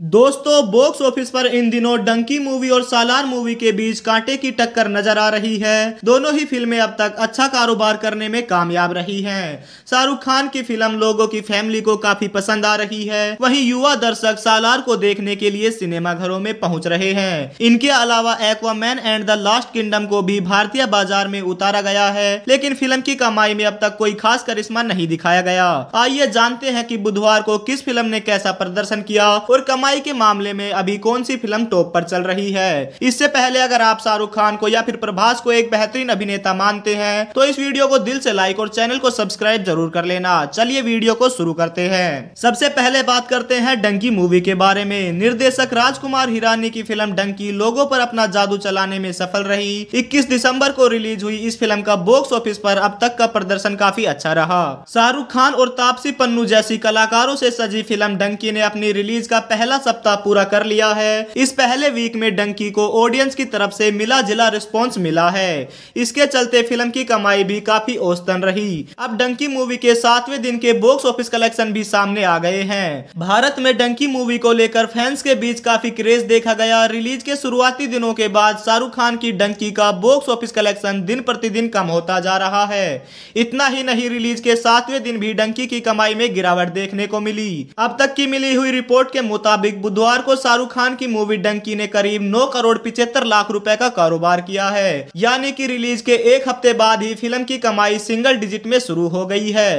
दोस्तों box office पर इन दिनों डंकी मूवी और सालार मूवी के बीच कांटे की टक्कर नजर आ रही है दोनों ही फिल्में अब तक अच्छा कारोबार करने में कामयाब रही हैं शाहरुख खान की फिल्म लोगों की फैमिली को काफी पसंद आ रही है वहीं युवा दर्शक सालार को देखने के लिए सिनेमा घरों में पहुंच रहे हैं इनके अलावा Aquaman and the Last Kingdom को भी भारतीय बाजार में उतारा गया है लेकिन फिल्म की कमाई में अब तक कोई खास करिश्मा नहीं दिखाया गया आइए जानते हैं की बुधवार को किस फिल्म ने कैसा प्रदर्शन किया और कमाई कमाई के मामले में अभी कौन सी फिल्म टॉप पर चल रही है इससे पहले अगर आप शाहरुख खान को या फिर प्रभास को एक बेहतरीन अभिनेता मानते हैं तो इस वीडियो को दिल से लाइक और चैनल को सब्सक्राइब जरूर कर लेना चलिए वीडियो को शुरू करते हैं सबसे पहले बात करते हैं डंकी मूवी के बारे में निर्देशक राजकुमार हिरानी की फिल्म डंकी लोगों पर अपना जादू चलाने में सफल रही इक्कीस दिसंबर को रिलीज हुई इस फिल्म का बॉक्स ऑफिस पर अब तक का प्रदर्शन काफी अच्छा रहा शाहरुख खान और तापसी पन्नू जैसी कलाकारों से सजी फिल्म डंकी ने अपनी रिलीज का पहला पहला सप्ताह पूरा कर लिया है इस पहले वीक में डंकी को ऑडियंस की तरफ से मिला जिला रिस्पॉन्स मिला है इसके चलते फिल्म की कमाई भी काफी औसतन रही अब डंकी मूवी के सातवें दिन के बॉक्स ऑफिस कलेक्शन भी सामने आ गए हैं भारत में डंकी मूवी को लेकर फैंस के बीच काफी क्रेज देखा गया रिलीज के शुरुआती दिनों के बाद शाहरुख खान की डंकी का बॉक्स ऑफिस कलेक्शन दिन प्रतिदिन कम होता जा रहा है इतना ही नहीं रिलीज के सातवें दिन भी डंकी की कमाई में गिरावट देखने को मिली अब तक की मिली हुई रिपोर्ट के मुताबिक मुताबिक बुधवार को शाहरुख खान की मूवी डंकी ने करीब नौ करोड़ पिछहत्तर लाख रूपए का कारोबार किया है यानी कि रिलीज के एक हफ्ते बाद ही फिल्म की कमाई सिंगल डिजिट में शुरू हो गई है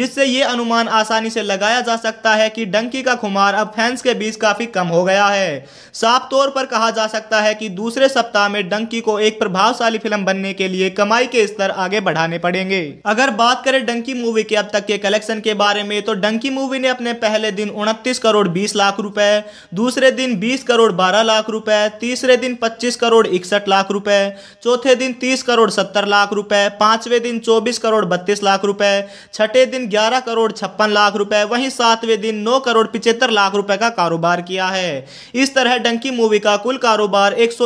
जिससे ये अनुमान आसानी से लगाया जा सकता है कि डंकी का खुमार अब फैंस के बीच काफी कम हो गया है साफ तौर पर कहा जा सकता है की दूसरे सप्ताह में डंकी को एक प्रभावशाली फिल्म बनने के लिए कमाई के स्तर आगे बढ़ाने पड़ेंगे अगर बात करें डंकी मूवी के अब तक के कलेक्शन के बारे में तो डंकी मूवी ने अपने पहले दिन उनतीस करोड़ बीस लाख रुपए दूसरे दिन बीस करोड़ बारह लाख रुपए तीसरे दिन पच्चीस करोड़ इकसठ लाख रुपए चौथे दिन 30 करोड़ सत्तर लाख रुपए पांचवें दिन 24 करोड़ बत्तीस लाख रुपए छठे दिन 11 करोड़ छप्पन लाख रुपए वहीं सातवें दिन 9 करोड़ पिछहत्तर लाख रुपए का कारोबार किया है इस तरह डंकी मूवी का कुल कारोबार एक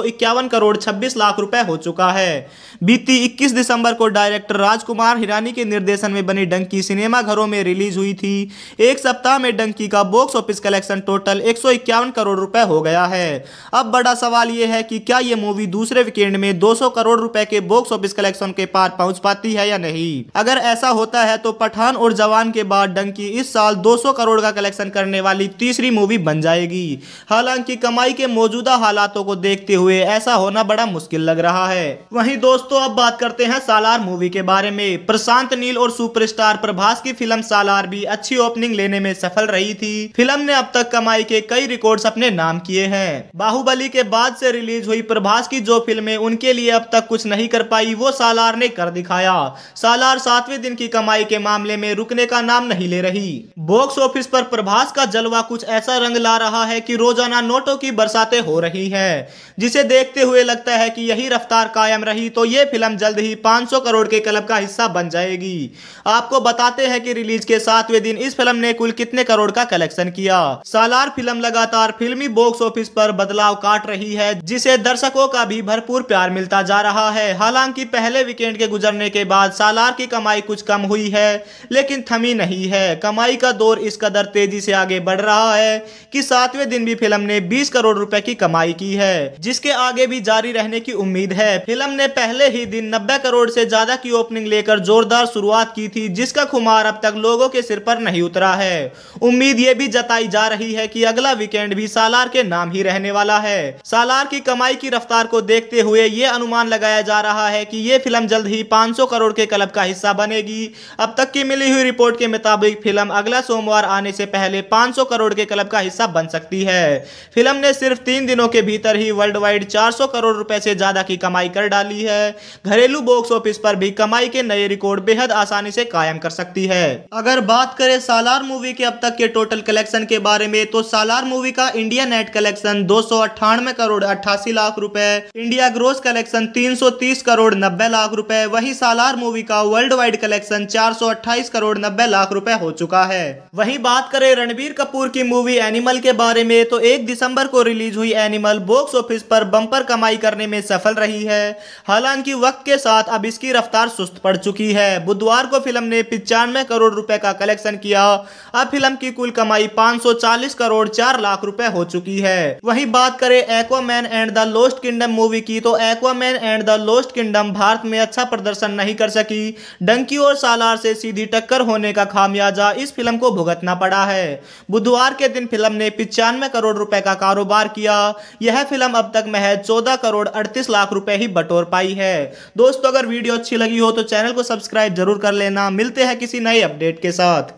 करोड़ छब्बीस लाख रुपए हो चुका है बीती इक्कीस दिसंबर को डायरेक्टर राजकुमार हिरानी के निर्देशन में बनी डंकी सिनेमा घरों में रिलीज हुई थी एक सप्ताह में डंकी का बॉक्स ऑफिस कलेक्शन टोटल एक एक करोड़ रुपए हो गया है अब बड़ा सवाल यह है कि क्या ये मूवी दूसरे वीकेंड में 200 करोड़ रुपए के बॉक्स ऑफिस कलेक्शन के पार पहुंच पाती है या नहीं अगर ऐसा होता है तो पठान और जवान के बाद डंकी इस साल 200 करोड़ का कलेक्शन करने वाली तीसरी मूवी बन जाएगी हालांकि कमाई के मौजूदा हालातों को देखते हुए ऐसा होना बड़ा मुश्किल लग रहा है वही दोस्तों अब बात करते हैं सालार मूवी के बारे में प्रशांत नील और सुपरस्टार प्रभास की फिल्म सालार भी अच्छी ओपनिंग लेने में सफल रही थी फिल्म ने अब तक कमाई के लिए कई रिकॉर्ड्स अपने नाम किए हैं बाहुबली के बाद से रिलीज हुई प्रभास की जो फिल्में उनके लिए अब तक कुछ नहीं कर पाई वो सालार ने कर दिखाया सालार सातवें दिन की कमाई के मामले में रुकने का नाम नहीं ले रही बॉक्स ऑफिस पर प्रभास का जलवा कुछ ऐसा रंग ला रहा है कि रोजाना नोटों की बरसातें हो रही है जिसे देखते हुए लगता है कि यही रफ्तार कायम रही तो ये फिल्म जल्द ही 500 करोड़ के क्लब का हिस्सा बन जाएगी आपको बताते हैं कि रिलीज के सातवें दिन इस फिल्म ने कुल कितने करोड़ का कलेक्शन किया सालार फिल्म फिल्म लगातार फिल्मी बॉक्स ऑफिस पर बदलाव काट रही है जिसे दर्शकों का भी भरपूर प्यार मिलता जा रहा है हालांकि पहले वीकेंड के गुजरने के बाद सालार की कमाई कुछ कम हुई है लेकिन थमी नहीं है कमाई का दौर इस कदर तेजी से आगे बढ़ रहा है कि सातवें दिन भी फिल्म ने 20 करोड़ रुपए की कमाई की है जिसके आगे भी जारी रहने की उम्मीद है फिल्म ने पहले ही दिन नब्बे करोड़ से ज्यादा की ओपनिंग लेकर जोरदार शुरुआत की थी जिसका खुमार अब तक लोगों के सिर पर नहीं उतरा है उम्मीद ये भी जताई जा रही है की अगर अगला वीकेंड भी सालार के नाम ही रहने वाला है सालार की कमाई की रफ्तार को देखते हुए ये अनुमान लगाया जा रहा है कि ये फिल्म जल्द ही 500 करोड़ के क्लब का हिस्सा बनेगी अब तक की मिली हुई रिपोर्ट के मुताबिक फिल्म अगला सोमवार आने से पहले 500 करोड़ के क्लब का हिस्सा बन सकती है फिल्म ने सिर्फ तीन दिनों के भीतर ही वर्ल्ड वाइड चार करोड़ रुपए से ज्यादा की कमाई कर डाली है घरेलू बॉक्स ऑफिस पर भी कमाई के नए रिकॉर्ड बेहद आसानी से कायम कर सकती है अगर बात करें सालार मूवी के अब तक के टोटल कलेक्शन के बारे में तो साल सालार मूवी का इंडिया नेट कलेक्शन दो करोड़ अट्ठासी लाख रुपए इंडिया ग्रोस कलेक्शन 330 करोड़ नब्बे लाख रुपए वहीं सालार मूवी का वर्ल्ड वाइड कलेक्शन 428 करोड़ नब्बे लाख रुपए हो चुका है वहीं बात करें रणबीर कपूर की मूवी एनिमल के बारे में तो एक दिसंबर को रिलीज हुई एनिमल बॉक्स ऑफिस पर बम्पर कमाई करने में सफल रही है हालांकि वक्त के साथ अब इसकी रफ्तार सुस्त पड़ चुकी है बुधवार को फिल्म ने पिचानवे करोड़ रुपए का कलेक्शन किया अब फिल्म की कुल कमाई 540 करोड़ चार लाख रुपए हो चुकी है वही बात करें Aquaman and the Lost Kingdom movie की तो Aquaman and the Lost Kingdom Bharat में अच्छा प्रदर्शन नहीं कर सकी डंकी और सालार से सीधी टक्कर होने का खामियाजा इस फिल्म को भुगतना पड़ा है बुधवार के दिन फिल्म ने पिचानवे करोड़ रुपए का कारोबार किया यह फिल्म अब तक महज चौदह करोड़ अड़तीस लाख रुपए ही बटोर पाई है दोस्तों अगर वीडियो अच्छी लगी हो तो चैनल को सब्सक्राइब जरूर कर लेना मिलते हैं किसी नए अपडेट के साथ